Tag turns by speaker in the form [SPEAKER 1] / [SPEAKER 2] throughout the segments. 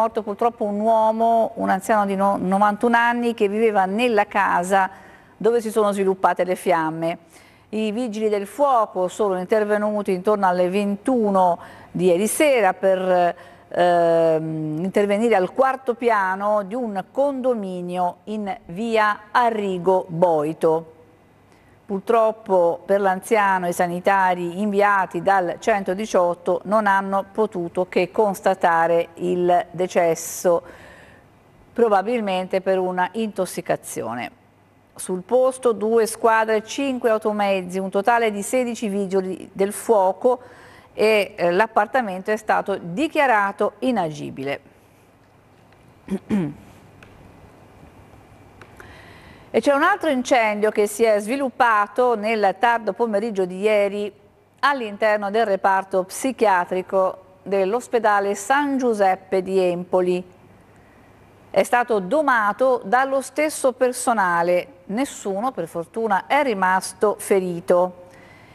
[SPEAKER 1] morto purtroppo un uomo, un anziano di no 91 anni che viveva nella casa dove si sono sviluppate le fiamme. I vigili del fuoco sono intervenuti intorno alle 21 di ieri sera per eh, intervenire al quarto piano di un condominio in via Arrigo Boito. Purtroppo per l'anziano i sanitari inviati dal 118 non hanno potuto che constatare il decesso, probabilmente per una intossicazione. Sul posto due squadre, cinque automezzi, un totale di 16 vigili del fuoco e eh, l'appartamento è stato dichiarato inagibile. E c'è un altro incendio che si è sviluppato nel tardo pomeriggio di ieri all'interno del reparto psichiatrico dell'ospedale San Giuseppe di Empoli. È stato domato dallo stesso personale, nessuno per fortuna è rimasto ferito.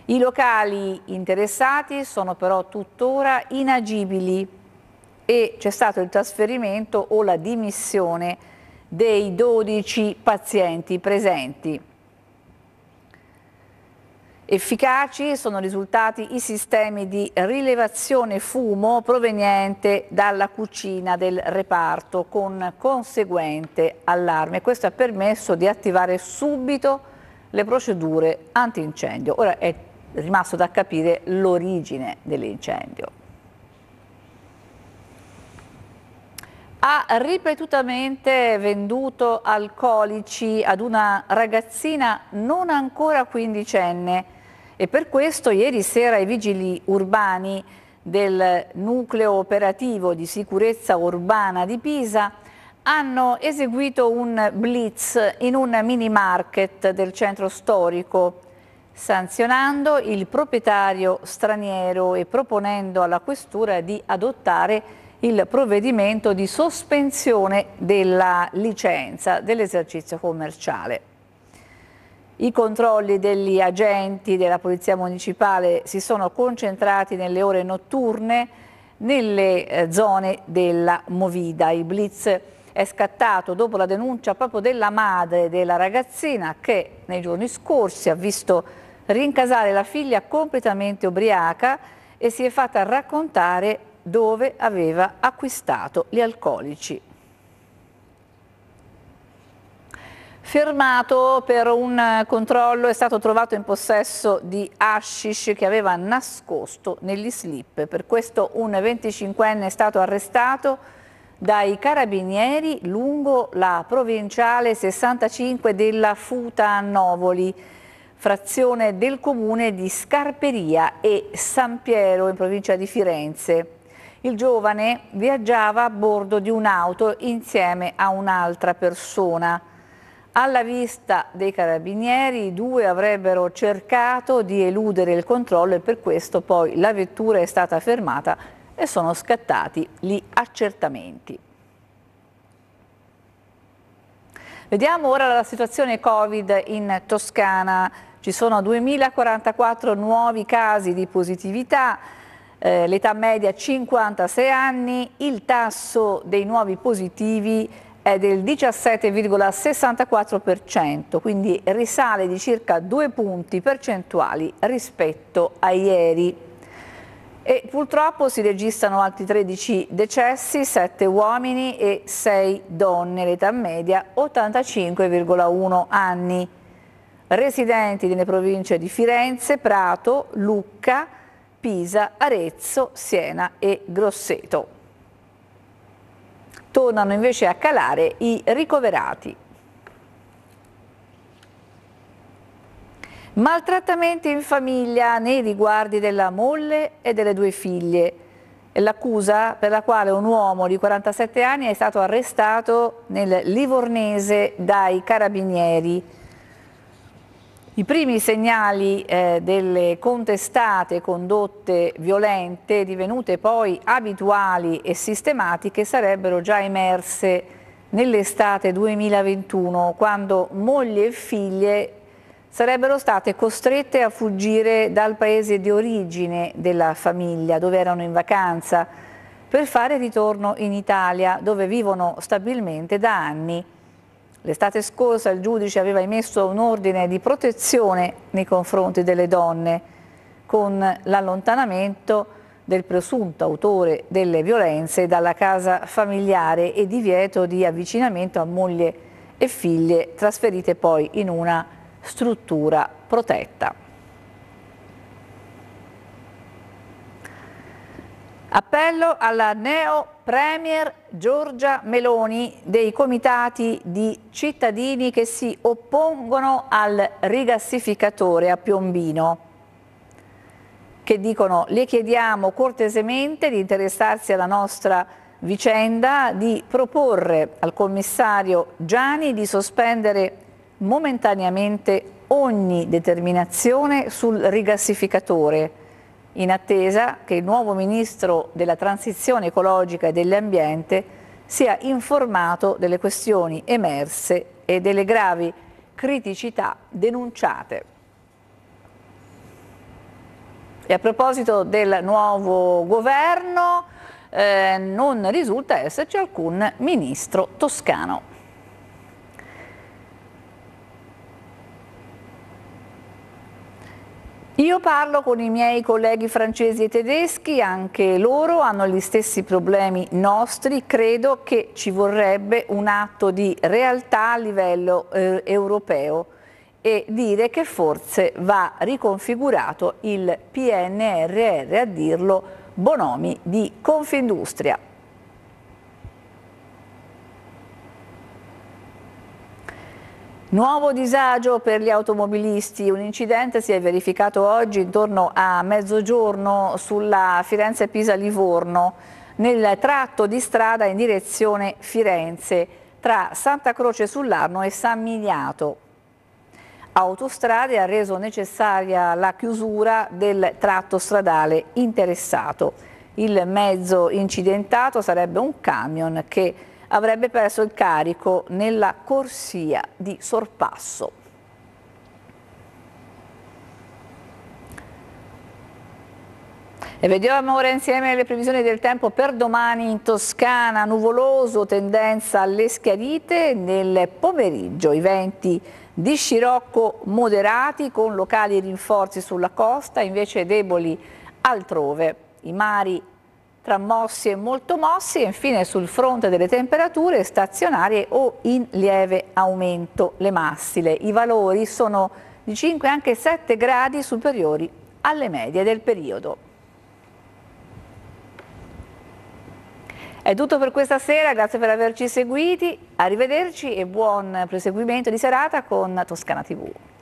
[SPEAKER 1] I locali interessati sono però tuttora inagibili e c'è stato il trasferimento o la dimissione dei 12 pazienti presenti. Efficaci sono risultati i sistemi di rilevazione fumo proveniente dalla cucina del reparto con conseguente allarme. Questo ha permesso di attivare subito le procedure antincendio. Ora è rimasto da capire l'origine dell'incendio. ha ripetutamente venduto alcolici ad una ragazzina non ancora quindicenne e per questo ieri sera i vigili urbani del nucleo operativo di sicurezza urbana di Pisa hanno eseguito un blitz in un mini market del centro storico sanzionando il proprietario straniero e proponendo alla questura di adottare il provvedimento di sospensione della licenza dell'esercizio commerciale. I controlli degli agenti della Polizia Municipale si sono concentrati nelle ore notturne nelle eh, zone della Movida. Il blitz è scattato dopo la denuncia proprio della madre della ragazzina che nei giorni scorsi ha visto rincasare la figlia completamente ubriaca e si è fatta raccontare dove aveva acquistato gli alcolici. Fermato per un controllo è stato trovato in possesso di hashish che aveva nascosto negli slip. Per questo un 25enne è stato arrestato dai carabinieri lungo la provinciale 65 della Futa a Novoli, frazione del comune di Scarperia e San Piero in provincia di Firenze. Il giovane viaggiava a bordo di un'auto insieme a un'altra persona. Alla vista dei carabinieri i due avrebbero cercato di eludere il controllo e per questo poi la vettura è stata fermata e sono scattati gli accertamenti. Vediamo ora la situazione Covid in Toscana. Ci sono 2044 nuovi casi di positività, eh, l'età media 56 anni, il tasso dei nuovi positivi è del 17,64%, quindi risale di circa due punti percentuali rispetto a ieri. E purtroppo si registrano altri 13 decessi, 7 uomini e 6 donne, l'età media 85,1 anni. Residenti nelle province di Firenze, Prato, Lucca, Pisa, Arezzo, Siena e Grosseto. Tornano invece a calare i ricoverati. Maltrattamenti in famiglia nei riguardi della moglie e delle due figlie. L'accusa per la quale un uomo di 47 anni è stato arrestato nel Livornese dai carabinieri. I primi segnali eh, delle contestate condotte violente divenute poi abituali e sistematiche sarebbero già emerse nell'estate 2021 quando moglie e figlie sarebbero state costrette a fuggire dal paese di origine della famiglia dove erano in vacanza per fare ritorno in Italia dove vivono stabilmente da anni. L'estate scorsa il giudice aveva emesso un ordine di protezione nei confronti delle donne con l'allontanamento del presunto autore delle violenze dalla casa familiare e divieto di avvicinamento a moglie e figlie trasferite poi in una struttura protetta. Appello alla neo Premier Giorgia Meloni dei comitati di cittadini che si oppongono al rigassificatore a Piombino che dicono le chiediamo cortesemente di interessarsi alla nostra vicenda, di proporre al commissario Gianni di sospendere momentaneamente ogni determinazione sul rigassificatore in attesa che il nuovo Ministro della Transizione Ecologica e dell'Ambiente sia informato delle questioni emerse e delle gravi criticità denunciate. E a proposito del nuovo governo, eh, non risulta esserci alcun ministro toscano. Io parlo con i miei colleghi francesi e tedeschi, anche loro hanno gli stessi problemi nostri, credo che ci vorrebbe un atto di realtà a livello eh, europeo e dire che forse va riconfigurato il PNRR, a dirlo Bonomi di Confindustria. Nuovo disagio per gli automobilisti. Un incidente si è verificato oggi intorno a mezzogiorno sulla Firenze-Pisa-Livorno nel tratto di strada in direzione Firenze tra Santa Croce sull'Arno e San Miniato. Autostrade ha reso necessaria la chiusura del tratto stradale interessato. Il mezzo incidentato sarebbe un camion che avrebbe perso il carico nella corsia di sorpasso. E vediamo ora insieme le previsioni del tempo per domani in Toscana, nuvoloso, tendenza alle schiarite nel pomeriggio, i venti di scirocco moderati con locali rinforzi sulla costa, invece deboli altrove. I mari tra mossi e molto mossi e infine sul fronte delle temperature stazionarie o in lieve aumento le massile. I valori sono di 5 anche 7 gradi superiori alle medie del periodo. È tutto per questa sera, grazie per averci seguiti, arrivederci e buon proseguimento di serata con Toscana TV.